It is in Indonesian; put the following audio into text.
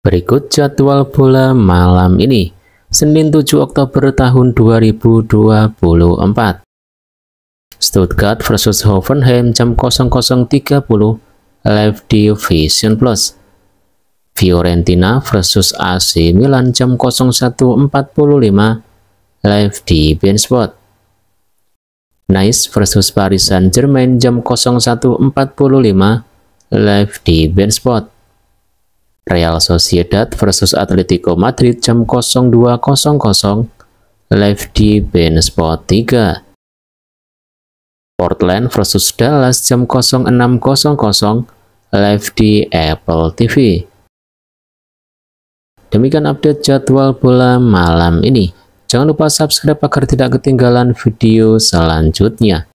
Berikut jadwal bola malam ini, Senin 7 Oktober tahun 2024. Stuttgart versus Hoffenheim jam 00.30 live Division Plus. Fiorentina versus AC Milan jam 01.45 live di Spot. Nice versus Paris Saint-Germain jam 01.45 live di Spot. Real Sociedad versus Atletico Madrid jam 02.00 live di Bensport 3. Portland versus Dallas jam 06.00 live di Apple TV. Demikian update jadwal bola malam ini. Jangan lupa subscribe agar tidak ketinggalan video selanjutnya.